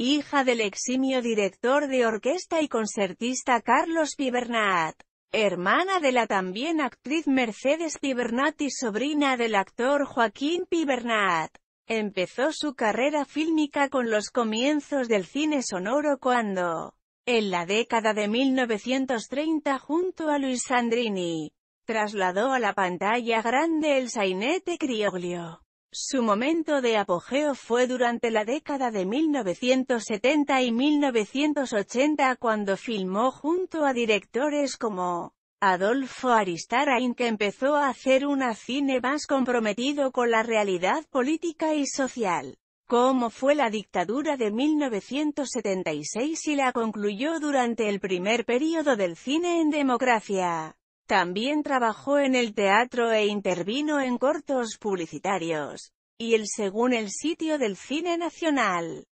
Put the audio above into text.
hija del eximio director de orquesta y concertista Carlos Pibernat, hermana de la también actriz Mercedes Pibernat y sobrina del actor Joaquín Pibernat. Empezó su carrera fílmica con los comienzos del cine sonoro cuando, en la década de 1930 junto a Luis Sandrini, trasladó a la pantalla grande el sainete Crioglio. Su momento de apogeo fue durante la década de 1970 y 1980 cuando filmó junto a directores como Adolfo Aristarain que empezó a hacer un cine más comprometido con la realidad política y social, como fue la dictadura de 1976 y la concluyó durante el primer período del cine en democracia. También trabajó en el teatro e intervino en cortos publicitarios, y el según el sitio del cine nacional.